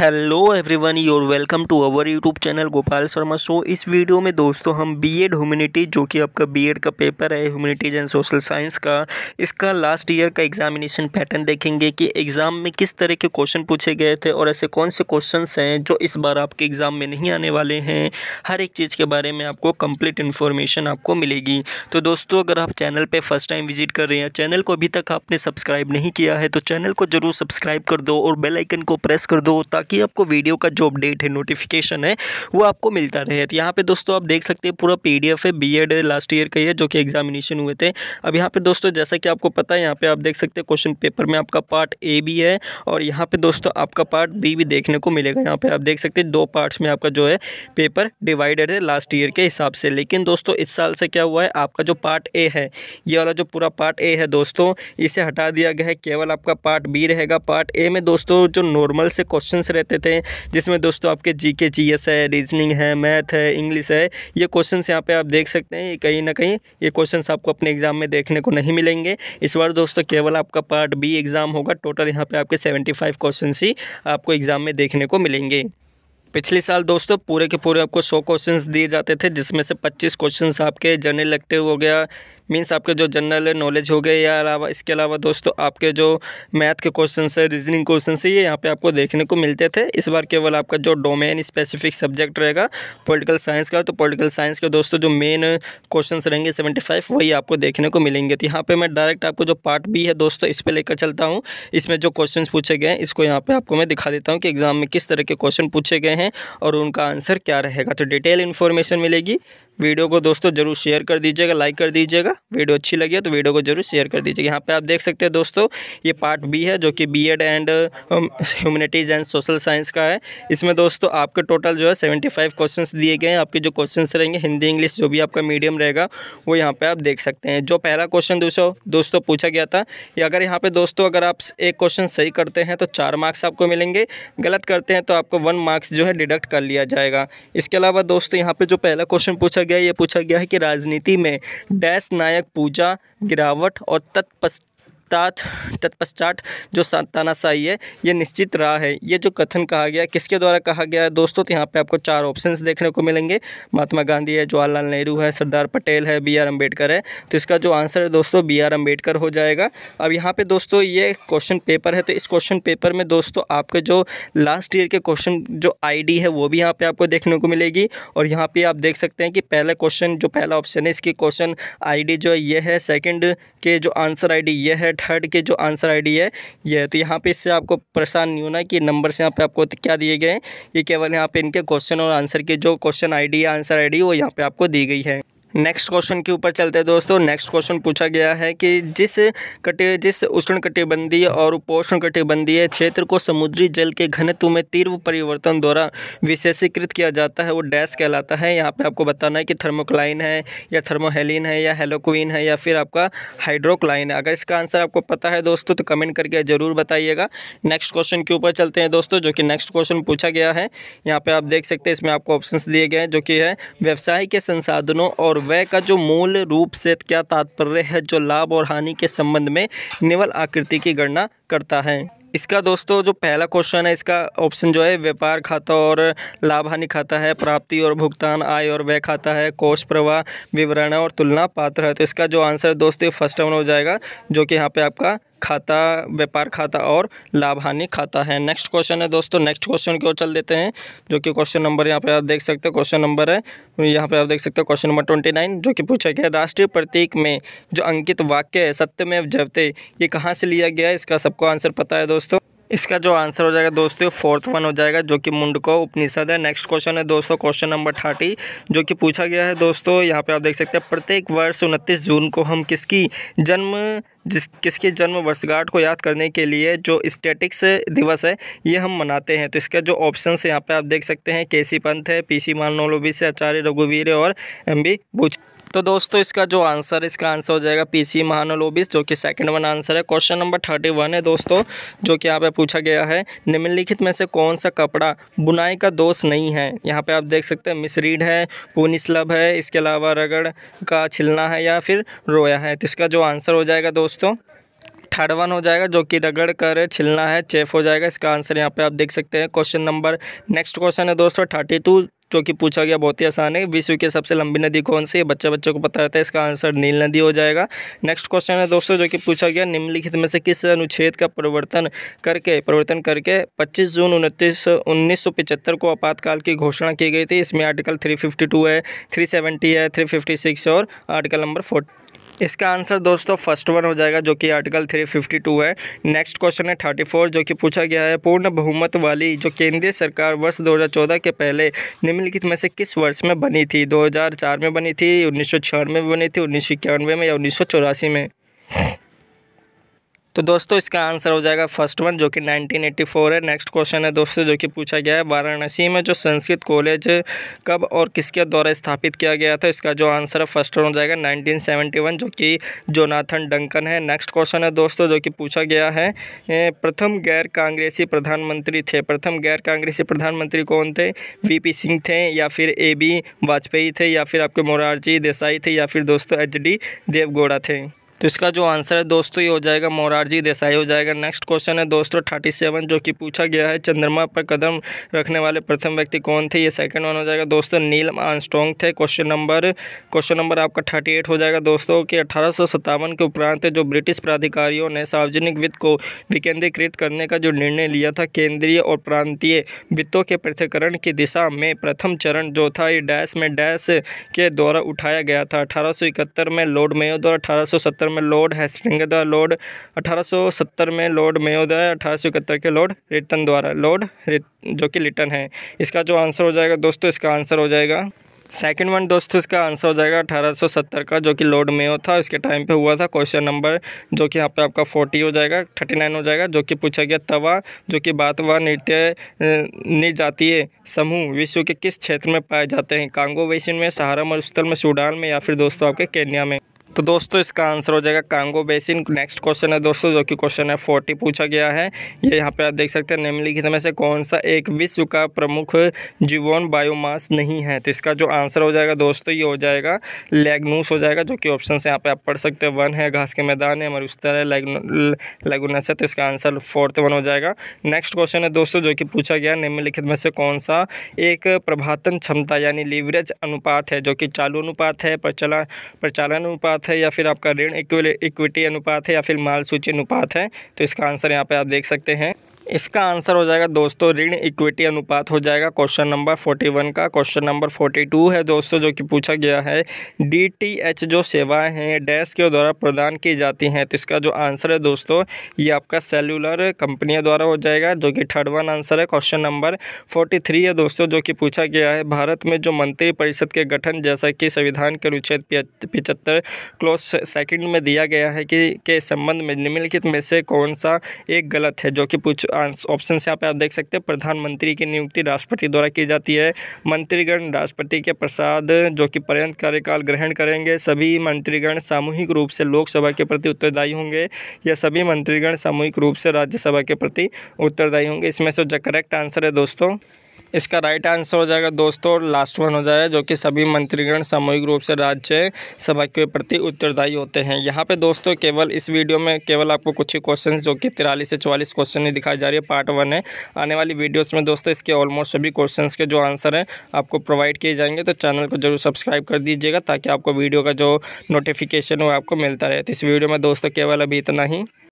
hello everyone your welcome to our YouTube channel Gopal Sharma so इस video में दोस्तों हम बीएड ह्यूमैनिटीज जो कि आपका बीएड का पेपर है ह्यूमैनिटीज एंड सोशल साइंस का इसका लास्ट ईयर का एग्जामिनेशन पैटर्न देखेंगे कि एग्ज़ाम में किस तरह के क्वेश्चन पूछे गए थे और ऐसे कौन से क्वेश्चन हैं जो इस बार आपके एग्ज़ाम में नहीं आने वाले हैं हर एक चीज़ के बारे में आपको कम्प्लीट इन्फॉर्मेशन आपको मिलेगी तो दोस्तों अगर आप चैनल पर फर्स्ट टाइम विजिट कर रहे हैं चैनल को अभी तक आपने सब्सक्राइब नहीं किया है तो चैनल को ज़रूर सब्सक्राइब कर दो और बेलाइकन को प्रेस कर दो ताकि ताकि आपको वीडियो का जो अपडेट है नोटिफिकेशन है वो आपको मिलता रहे तो यहाँ पे दोस्तों आप देख सकते हैं पूरा पी है बी लास्ट ईयर का ही है जो कि एग्जामिनेशन हुए थे अब यहाँ पे दोस्तों जैसा कि आपको पता है यहाँ पे आप देख सकते हैं क्वेश्चन पेपर में आपका पार्ट ए भी है और यहाँ पे दोस्तों आपका पार्ट बी भी देखने को मिलेगा यहाँ पे आप देख सकते हैं दो पार्ट्स में आपका जो है पेपर डिवाइडेड है लास्ट ईयर के हिसाब से लेकिन दोस्तों इस साल से क्या हुआ है आपका जो पार्ट ए है ये वाला जो पूरा पार्ट ए है दोस्तों इसे हटा दिया गया है केवल आपका पार्ट बी रहेगा पार्ट ए में दोस्तों जो नॉर्मल से क्वेश्चन रहते थे जिसमें दोस्तों आपके जी के जी एस है रीजनिंग है मैथ है इंग्लिश है ये क्वेश्चन यहाँ पर आप देख सकते हैं कहीं ना कहीं ये क्वेश्चन आपको अपने एग्जाम में देखने को नहीं मिलेंगे इस बार दोस्तों केवल आपका पार्ट बी एग्ज़ाम होगा टोटल यहाँ पर आपके सेवेंटी फाइव क्वेश्चन ही आपको एग्ज़ाम में देखने को मिलेंगे पिछले साल दोस्तों पूरे के पूरे आपको सौ क्वेश्चंस दिए जाते थे जिसमें से पच्चीस क्वेश्चंस आपके जनरल इलेक्टिव हो गया मीन्स आपके जो जनरल नॉलेज हो गए या अलावा इसके अलावा दोस्तों आपके जो मैथ के क्वेश्चन है रीजनिंग क्वेश्चन है ये यहाँ पे आपको देखने को मिलते थे इस बार केवल आपका जो डोमेन स्पेसिफिक सब्जेक्ट रहेगा पॉलिटिकल साइंस का तो पॉलिटिकल साइंस के दोस्तों जो मेन क्वेश्चन रहेंगे सेवेंटी फाइव वही आपको देखने को मिलेंगे तो यहाँ पर मैं डायरेक्ट आपको जो पार्ट बी है दोस्तों इस पर लेकर चलता हूँ इसमें जो क्वेश्चन पूछे गए हैं इसको यहाँ पर आपको मैं दिखा देता हूँ कि एग्ज़ाम में किस तरह के क्वेश्चन पूछे गए हैं और उनका आंसर क्या रहेगा तो डिटेल इन्फॉर्मेशन मिलेगी वीडियो को दोस्तों जरूर शेयर कर दीजिएगा लाइक कर दीजिएगा वीडियो अच्छी लगी है तो वीडियो को जरूर शेयर कर दीजिएगा यहाँ पे आप देख सकते हैं दोस्तों ये पार्ट बी है जो कि B Ed and humanities and social science का है इसमें दोस्तों आपके टोटल जो है सेवेंटी फाइव क्वेश्चन दिए गए हैं आपके जो क्वेश्चन रहेंगे हिंदी इंग्लिश जो भी आपका मीडियम रहेगा वो यहाँ पर आप देख सकते हैं जो पहला क्वेश्चन दोस्तों दोस्तों पूछा गया था कि अगर यहाँ पर दोस्तों अगर आप एक क्वेश्चन सही करते हैं तो चार मार्क्स आपको मिलेंगे गलत करते हैं तो आपको वन मार्क्स जो है डिडक्ट कर लिया जाएगा इसके अलावा दोस्तों यहाँ पर जो पहला क्वेश्चन पूछा गया ये पूछा गया है कि राजनीति में डैश नायक पूजा गिरावट और तत्पश्चात तात तत्पश्चात जो तानाशाही है ये निश्चित रहा है ये जो कथन कहा गया किसके द्वारा कहा गया है दोस्तों तो यहाँ पे आपको चार ऑप्शंस देखने को मिलेंगे महात्मा गांधी है जवाहरलाल नेहरू है सरदार पटेल है बी आर अम्बेडकर है तो इसका जो आंसर है दोस्तों बी आर अम्बेडकर हो जाएगा अब यहाँ पर दोस्तों ये क्वेश्चन पेपर है तो इस क्वेश्चन पेपर में दोस्तों आपके जो लास्ट ईयर के क्वेश्चन जो आई है वो भी यहाँ पर आपको देखने को मिलेगी और यहाँ पर आप देख सकते हैं कि पहला क्वेश्चन जो पहला ऑप्शन है इसकी क्वेश्चन आई जो है ये है सेकेंड के जो आंसर आई ये है थर्ड के जो आंसर आईडी है ये तो यहाँ पे इससे आपको परेशान नहीं होना कि नंबर से यहाँ पे आपको क्या दिए गए हैं ये केवल यहाँ पे इनके क्वेश्चन और आंसर के जो क्वेश्चन आईडी या आंसर आईडी वो यहाँ पे आपको दी गई है नेक्स्ट क्वेश्चन के ऊपर चलते हैं दोस्तों नेक्स्ट क्वेश्चन पूछा गया है कि जिस कटे जिस उष्ण कटिबंधीय और उपोष्ण कटिबंधीय क्षेत्र को समुद्री जल के घनत्व में तीव्र परिवर्तन द्वारा विशेषीकृत किया जाता है वो डैश कहलाता है यहाँ पे आपको बताना है कि थर्मोक्लाइन है या थर्मोहेलिन है या हेलोक्वीन है या फिर आपका हाइड्रोक्लाइन है अगर इसका आंसर आपको पता है दोस्तों तो कमेंट करके ज़रूर बताइएगा नेक्स्ट क्वेश्चन के ऊपर चलते हैं दोस्तों जो कि नेक्स्ट क्वेश्चन पूछा गया है यहाँ पर आप देख सकते हैं इसमें आपको ऑप्शन दिए गए हैं जो कि है व्यवसाय के संसाधनों और व्यय का जो मूल रूप से क्या तात्पर्य है जो लाभ और हानि के संबंध में निवल आकृति की गणना करता है इसका दोस्तों जो पहला क्वेश्चन है इसका ऑप्शन जो है व्यापार खाता और लाभ हानि खाता है प्राप्ति और भुगतान आय और व्यय खाता है कोष प्रवाह विवरण और तुलना पात्र है तो इसका जो आंसर दोस्तों फर्स्ट वन हो जाएगा जो कि यहाँ पे आपका खाता व्यापार खाता और लाभ हानि खाता है नेक्स्ट क्वेश्चन है दोस्तों नेक्स्ट क्वेश्चन की ओर चल देते हैं जो कि क्वेश्चन नंबर यहाँ पे आप देख सकते हो क्वेश्चन नंबर है यहाँ पे आप देख सकते हो क्वेश्चन नंबर ट्वेंटी नाइन जो कि पूछा गया राष्ट्रीय प्रतीक में जो अंकित वाक्य है सत्यमेव जयते ये कहाँ से लिया गया है इसका सबको आंसर पता है दोस्तों इसका जो आंसर हो जाएगा दोस्तों फोर्थ वन हो जाएगा जो कि मुंडको उपनिषद है नेक्स्ट क्वेश्चन है दोस्तों क्वेश्चन नंबर थर्टी जो कि पूछा गया है दोस्तों यहाँ पे आप देख सकते हैं प्रत्येक वर्ष उनतीस जून को हम किसकी जन्म जिस किसकी जन्म वर्षगांठ को याद करने के लिए जो स्टैटिक्स दिवस है ये हम मनाते हैं तो इसका जो ऑप्शन यहाँ पर आप देख सकते हैं के सी पंत है पी सी मानोलोबिस आचार्य रघुवीर और एम बी तो दोस्तों इसका जो आंसर इसका आंसर हो जाएगा पीसी महानोलोबिस जो कि सेकंड वन आंसर है क्वेश्चन नंबर थर्टी वन है दोस्तों जो कि यहाँ पे पूछा गया है निम्नलिखित में से कौन सा कपड़ा बुनाई का दोष नहीं है यहाँ पे आप देख सकते हैं मिसरीड है पूनी स्लब है इसके अलावा रगड़ का छिलना है या फिर रोया है तो इसका जो आंसर हो जाएगा दोस्तों थर्ड वन हो जाएगा जो कि रगड़ कर छिलना है चेफ हो जाएगा इसका आंसर यहाँ पे आप देख सकते हैं क्वेश्चन नंबर नेक्स्ट क्वेश्चन है दोस्तों थर्टी टू जो कि पूछा गया बहुत ही आसान है विश्व की सबसे लंबी नदी कौन सी है बच्चा बच्चों को पता रहता है इसका आंसर नील नदी हो जाएगा नेक्स्ट क्वेश्चन है दोस्तों जो कि पूछा गया निम्नलिखित में से किस अनुच्छेद का परिवर्तन करके परिवर्तन करके 25 जून उनतीस उन्नीस को आपातकाल की घोषणा की गई थी इसमें आर्टिकल टू है सेवेंटी है सिक्स और आर्टिकल नंबर फोर्टी इसका आंसर दोस्तों फर्स्ट वन हो जाएगा जो कि आर्टिकल 352 है नेक्स्ट क्वेश्चन है 34 जो कि पूछा गया है पूर्ण बहुमत वाली जो केंद्रीय सरकार वर्ष 2014 के पहले निम्नलिखित में से किस वर्ष में बनी थी 2004 में बनी थी उन्नीस में बनी थी उन्नीस में या उन्नीस में तो दोस्तों इसका आंसर हो जाएगा फर्स्ट वन जो कि 1984 है नेक्स्ट क्वेश्चन है दोस्तों जो कि पूछा गया है वाराणसी में जो संस्कृत कॉलेज कब और किसके द्वारा स्थापित किया गया था इसका जो आंसर है फर्स्ट वन हो जाएगा 1971 जो कि जोनाथन डंकन है नेक्स्ट क्वेश्चन है दोस्तों जो कि पूछा गया है प्रथम गैर कांग्रेसी प्रधानमंत्री थे प्रथम गैर कांग्रेसी प्रधानमंत्री कौन थे वी सिंह थे या फिर ए बी वाजपेयी थे या फिर आपके मोरारजी देसाई थे या फिर दोस्तों एच डी देवगौड़ा थे तो इसका जो आंसर है दोस्तों ये हो जाएगा मोरारजी देसाई हो जाएगा नेक्स्ट क्वेश्चन है दोस्तों थर्टी सेवन जो कि पूछा गया है चंद्रमा पर कदम रखने वाले प्रथम व्यक्ति कौन थे ये सेकंड वन हो जाएगा दोस्तों नील आंस्ट्रॉन्ग थे क्वेश्चन नंबर क्वेश्चन नंबर आपका थर्टी एट हो जाएगा दोस्तों कि अठारह के उपरांत जो ब्रिटिश प्राधिकारियों ने सार्वजनिक वित्त को विकेंद्रीकृत करने का जो निर्णय लिया था केंद्रीय और प्रांतीय वित्तों के पृथकरण की दिशा में प्रथम चरण जो था ये डैश में डैश के द्वारा उठाया गया था अठारह में लॉर्ड मेयो द्वारा अठारह सत्तर में लॉर्ड हेस्टिंग द लॉर्ड अठारह सौ सत्तर में लॉर्ड मेयो द्वारा अठारह सौ इकहत्तर के लॉर्ड रिटन द्वारा लॉर्ड जो कि लिटन है इसका जो आंसर हो जाएगा दोस्तों इसका आंसर हो जाएगा सेकेंड वन दोस्तों इसका आंसर हो जाएगा 1870 का जो कि लॉर्ड मेयो था इसके टाइम पे हुआ था क्वेश्चन नंबर जो कि यहाँ पे आपका 40 हो जाएगा 39 हो जाएगा जो कि पूछा गया तवा जो कि बात व नृत्य निर्जातीय समूह विश्व के किस क्षेत्र में पाए जाते हैं कांगो वेसिन में सहारा मरुस्थल में सूडान में या फिर दोस्तों आपके केन्या में तो दोस्तों इसका आंसर हो जाएगा कांगो बेसिन नेक्स्ट क्वेश्चन है दोस्तों जो कि क्वेश्चन है फोर्टी पूछा गया है ये यहाँ पे आप देख सकते हैं निम्नलिखित में से कौन सा एक विश्व का प्रमुख जीवन बायोमास नहीं है तो इसका जो आंसर हो जाएगा दोस्तों ये हो जाएगा लेगनूस हो जाएगा जो कि ऑप्शन यहाँ पे आप पढ़ सकते हैं वन है घास के मैदान है हमारे उस तरह लेगुनस है तो इसका आंसर फोर्थ वन हो जाएगा नेक्स्ट क्वेश्चन है दोस्तों जो कि पूछा गया निम्नलिखित में से कौन सा एक प्रभातन क्षमता यानी लीवरेज अनुपात है जो कि चालू अनुपात है प्रचलन प्रचालन अनुपात है या फिर आपका ऋण इक्विटी अनुपात है या फिर माल सूची अनुपात है तो इसका आंसर यहाँ पे आप देख सकते हैं इसका आंसर हो जाएगा दोस्तों ऋण इक्विटी अनुपात हो जाएगा क्वेश्चन नंबर फोर्टी वन का क्वेश्चन नंबर फोर्टी टू है दोस्तों जो कि पूछा गया है डी टी एच जो सेवाएं हैं डैश के द्वारा प्रदान की जाती हैं तो इसका जो आंसर है दोस्तों ये आपका सेलुलर कंपनियों द्वारा हो जाएगा जो कि थर्ड वन आंसर है क्वेश्चन नंबर फोर्टी थ्री है दोस्तों जो कि पूछा गया है भारत में जो मंत्रिपरिषद के गठन जैसा कि संविधान के अनुच्छेद पिचहत्तर क्लोज सेकेंड में दिया गया है कि के संबंध में निम्नलिखित में से कौन सा एक गलत है जो कि पूछ ऑप्शन यहाँ पे आप देख सकते हैं प्रधानमंत्री की नियुक्ति राष्ट्रपति द्वारा की जाती है मंत्रीगण राष्ट्रपति के प्रसाद जो कि पर्यंत कार्यकाल ग्रहण करेंगे सभी मंत्रीगण सामूहिक रूप से लोकसभा के प्रति उत्तरदायी होंगे या सभी मंत्रीगण सामूहिक रूप से राज्यसभा के प्रति उत्तरदायी होंगे इसमें से जो करेक्ट आंसर है दोस्तों इसका राइट आंसर हो जाएगा दोस्तों और लास्ट वन हो जाएगा जो कि सभी मंत्रीगण सामूहिक रूप से राज्य सभा के प्रति उत्तरदायी होते हैं यहाँ पे दोस्तों केवल इस वीडियो में केवल आपको कुछ ही क्वेश्चन जो कि तिरालीस से चौवालीस क्वेश्चन ही दिखाई जा रही है पार्ट वन है आने वाली वीडियोज़ में दोस्तों इसके ऑलमोस्ट सभी क्वेश्चन के जो आंसर हैं आपको प्रोवाइड किए जाएंगे तो चैनल को जरूर सब्सक्राइब कर दीजिएगा ताकि आपको वीडियो का जो नोटिफिकेशन वो आपको मिलता रहे तो इस वीडियो में दोस्तों केवल अभी इतना ही